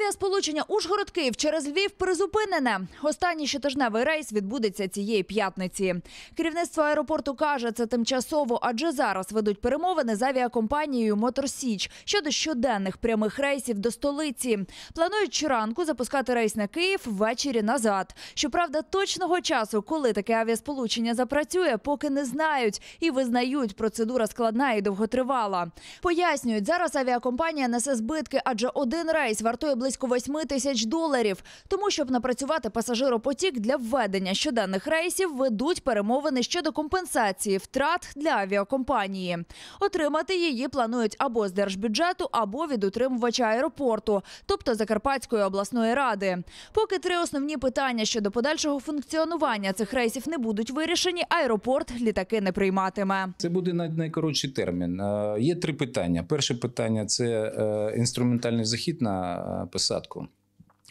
Авіасполучення Ужгород Київ через Львів призупинене. Останній щотижневий рейс відбудеться цієї п'ятниці. Керівництво аеропорту каже, це тимчасово, адже зараз ведуть перемовини з авіакомпанією Моторсіч щодо щоденних прямих рейсів до столиці. Планують щоранку запускати рейс на Київ ввечері назад. Щоправда, точного часу, коли таке авіасполучення запрацює, поки не знають і визнають, процедура складна і довготривала. Пояснюють, зараз авіакомпанія несе збитки, адже один рейс вартує близько близько 8 тисяч доларів. Тому, щоб напрацювати пасажиропотік для введення щоденних рейсів, ведуть перемовини щодо компенсації втрат для авіакомпанії. Отримати її планують або з держбюджету, або від утримувача аеропорту, тобто Закарпатської обласної ради. Поки три основні питання щодо подальшого функціонування цих рейсів не будуть вирішені, аеропорт літаки не прийматиме. Це буде найкоротший термін. Е, є три питання: перше питання це е, інструментальний захід на е, посадку.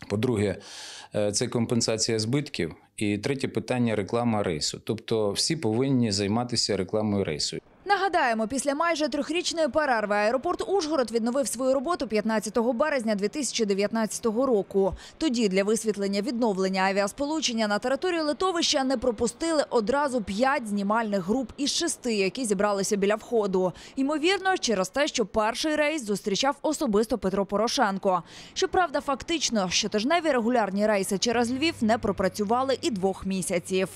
По-друге, е, це компенсація збитків. І третє питання реклама рейсу. Тобто всі повинні займатися рекламою рейсу. Нагадаємо, після майже трьохрічної перерви аеропорт Ужгород відновив свою роботу 15 березня 2019 року. Тоді для висвітлення відновлення авіасполучення на територію литовища не пропустили одразу п'ять знімальних груп із шести, які зібралися біля входу. Ймовірно, через те, що перший рейс зустрічав особисто Петро Порошенко. Щоправда, фактично, щотижневі регулярні рейси через Львів не пропрацювали і двох місяців.